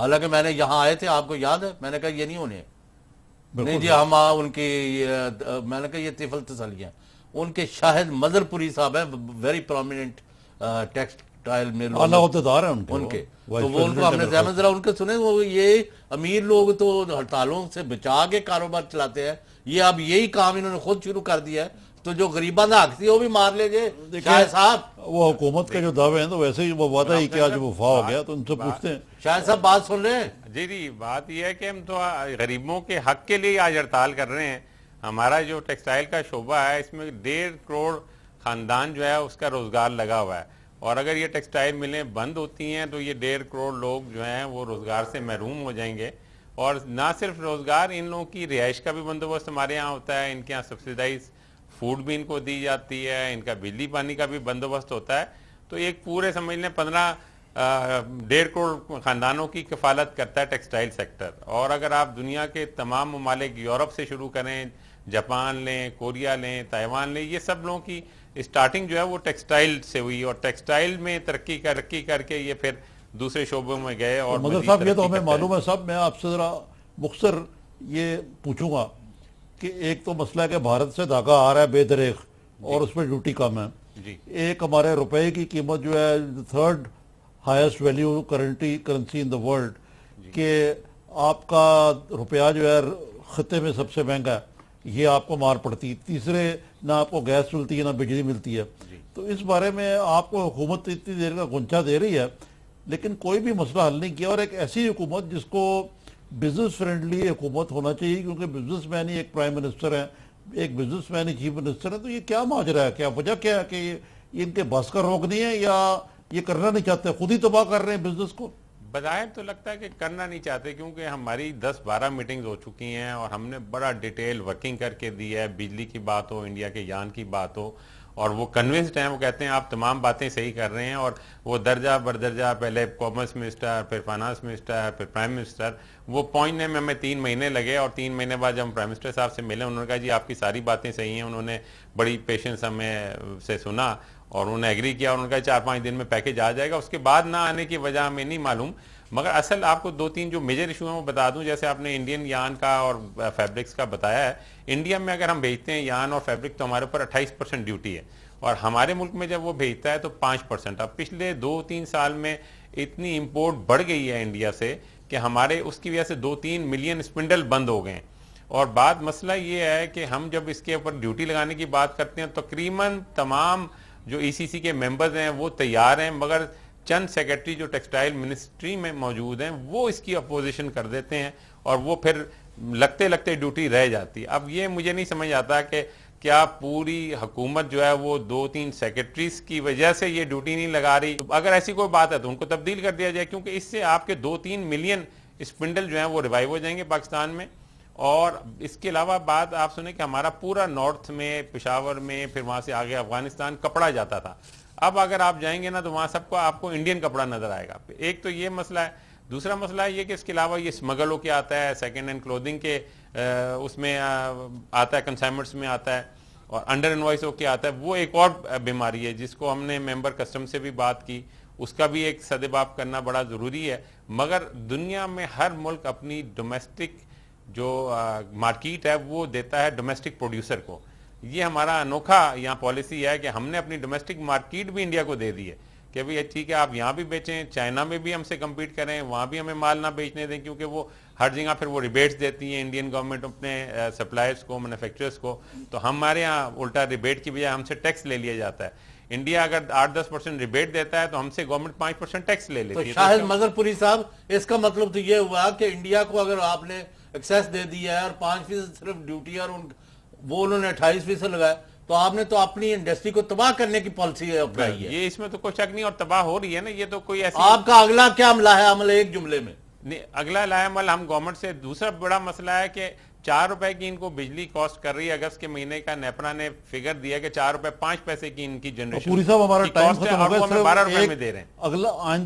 हालांकि मैंने यहाँ आए थे आपको याद है मैंने कहा ये नहीं होने नहीं जी हम आ, उनकी मैंने कहा ये तिफल तसलियाँ उनके शाहिद मदरपुरी साहब है वेरी प्रोमिनेंट टेक्सटाइल मिल है उनके, उनके वो, तो वो उनको हमने जरा उनके सुने वो ये अमीर लोग तो हड़तालों से बचा के कारोबार चलाते हैं ये अब यही काम इन्होंने खुद शुरू कर दिया है तो जो गरीबा ना हकती है वो भी मार लेंगे शाह साहब वो हुकूमत के जो दावे हैं तो वैसे ही वो वादा ही क्या वफा हो गया तो उनसे पूछते हैं शाह साहब बात सुन रहे हैं जी जी बात यह है कि हम तो गरीबों के हक के लिए आज हड़ताल कर रहे हैं हमारा जो टेक्सटाइल का शोबा है इसमें डेढ़ करोड़ खानदान जो है उसका रोजगार लगा हुआ है और अगर ये टेक्सटाइल मिलें बंद होती हैं तो ये डेढ़ करोड़ लोग जो हैं वो रोज़गार से महरूम हो जाएंगे और ना सिर्फ रोज़गार इन लोगों की रिहाइश का भी बंदोबस्त हमारे यहाँ होता है इनके यहाँ सब्सिडाइज़ फूड भी इनको दी जाती है इनका बिजली पानी का भी बंदोबस्त होता है तो एक पूरे समझ लें पंद्रह डेढ़ करोड़ ख़ानदानों की कफालत करता है टेक्सटाइल सेक्टर और अगर आप दुनिया के तमाम ममालिक यूरोप से शुरू करें जापान लें कोरिया लें ताइवान लें ये सब लोगों की स्टार्टिंग जो है वो टेक्सटाइल से हुई और टेक्सटाइल में तरक्की तरक्की करके ये फिर दूसरे शोबों में गए और तो मदर साहब ये तो हमें मालूम है सब मैं आपसे ज़रा मुख्तर ये पूछूंगा कि एक तो मसला है कि भारत से धागा आ रहा है बेदरेख और उसमें ड्यूटी कम है जी। एक हमारे रुपए की कीमत जो है third highest value currency currency in the world कि आपका रुपया जो है खत्े में सबसे महंगा है ये आपको मार पड़ती तीसरे ना आपको गैस मिलती है ना बिजली मिलती है तो इस बारे में आपको हुकूमत इतनी देर का गुंचा दे रही है लेकिन कोई भी मसला हल नहीं किया और एक ऐसी हुकूमत जिसको बिजनेस फ्रेंडली हुकूमत होना चाहिए क्योंकि बिजनेस मैन ही एक प्राइम मिनिस्टर है एक बिजनेस मैन ही चीफ मिनिस्टर है तो ये क्या माजरा है क्या वजह क्या है कि ये इनके बस का रोक नहीं है या ये करना नहीं चाहते खुद ही तबाह कर रहे हैं बिजनेस को बजाय तो लगता है कि करना नहीं चाहते क्योंकि हमारी 10-12 मीटिंग्स हो चुकी हैं और हमने बड़ा डिटेल वर्किंग करके दी है बिजली की बात हो इंडिया के यान की बात हो और वो कन्विंस्ड हैं वो कहते हैं आप तमाम बातें सही कर रहे हैं और वो दर्जा बरदर्जा पहले कॉमर्स मिनिस्टर फिर फाइनेंस मिनिस्टर फिर प्राइम मिनिस्टर वो पहुंचने में हमें तीन महीने लगे और तीन महीने बाद जब हम प्राइम मिनिस्टर साहब से मिले उन्होंने कहा जी आपकी सारी बातें सही हैं उन्होंने बड़ी पेशेंस हमें से सुना और उन्होंने एग्री किया और उनका चार पाँच दिन में पैकेज आ जाएगा उसके बाद ना आने की वजह हमें नहीं मालूम मगर असल आपको दो तीन जो मेजर इशू हैं वो बता दूं जैसे आपने इंडियन यान का और फैब्रिक्स का बताया है इंडिया में अगर हम भेजते हैं यान और फैब्रिक तो हमारे ऊपर 28 परसेंट ड्यूटी है और हमारे मुल्क में जब वो भेजता है तो पाँच परसेंट अब पिछले दो तीन साल में इतनी इम्पोर्ट बढ़ गई है इंडिया से कि हमारे उसकी वजह से दो तीन मिलियन स्पिंडल बंद हो गए और बात मसला ये है कि हम जब इसके ऊपर ड्यूटी लगाने की बात करते हैं तकरीबन तो तमाम जो ईसीसी e के मेंबर्स हैं वो तैयार हैं मगर चंद सेक्रेटरी जो टेक्सटाइल मिनिस्ट्री में मौजूद हैं वो इसकी अपोजिशन कर देते हैं और वो फिर लगते लगते ड्यूटी रह जाती है अब ये मुझे नहीं समझ आता कि क्या पूरी हुकूमत जो है वो दो तीन सेक्रेटरीज की वजह से ये ड्यूटी नहीं लगा रही तो अगर ऐसी कोई बात है तो उनको तब्दील कर दिया जाए क्योंकि इससे आपके दो तीन मिलियन स्पिंडल जो है वो रिवाइव हो जाएंगे पाकिस्तान में और इसके अलावा बात आप सुने कि हमारा पूरा नॉर्थ में पिशावर में फिर वहाँ से आगे अफगानिस्तान कपड़ा जाता था अब अगर आप जाएंगे ना तो वहाँ सबको आपको इंडियन कपड़ा नजर आएगा एक तो ये मसला है दूसरा मसला ये कि इसके अलावा ये स्मगल होके आता है सेकेंड हैंड क्लोदिंग के उसमें आता है कंसाइनमेंट्स में आता है और अंडर इन्वाइस होके आता है वो एक और बीमारी है जिसको हमने मेंबर कस्टम से भी बात की उसका भी एक सदबाब करना बड़ा ज़रूरी है मगर दुनिया में हर मुल्क अपनी डोमेस्टिक जो मार्केट है वो देता है डोमेस्टिक प्रोड्यूसर को ये हमारा अनोखा यहाँ पॉलिसी है कि हमने अपनी डोमेस्टिक मार्केट भी इंडिया को दे दी है कि भैया ठीक है आप यहाँ भी बेचें चाइना में भी हमसे कम्पीट करें वहाँ भी हमें माल ना बेचने दें क्योंकि वो हर जगह फिर वो रिबेट्स देती हैं इंडियन गवर्नमेंट अपने सप्लायर्स को मैनुफेक्चरर्स को तो हमारे यहाँ उल्टा रिबेट की बजाय हमसे टैक्स ले लिया जाता है इंडिया अगर आठ दस परसेंट रिबेट देता है तो हमसे गवर्नमेंट पांच परसेंट टैक्स ले लेती तो है तो शाहिद तो मगरपुरी साहब इसका मतलब तो ये हुआ कि इंडिया को अगर आपने एक्सेस दे दिया है और पांच फीसद सिर्फ ड्यूटी और उन वो उन्होंने अट्ठाईस फीसद लगाया तो आपने तो अपनी इंडस्ट्री को तबाह करने की पॉलिसी अपनाई है ये इसमें तो कोई शक नहीं और तबाह हो रही है ना ये तो कोई ऐसा आपका अगला क्या अमला है अमल एक जुमले में अगला लाया अमल हम गवर्नमेंट से दूसरा बड़ा मसला है कि चार रुपए की इनको बिजली कॉस्ट कर रही है अगस्त के महीने का नेपरा ने फिगर दिया कि चार रुपए पांच पैसे की इनकी जनरेशन पूरी साहब हमारा टाइम बारह रुपए में दे रहे हैं अगला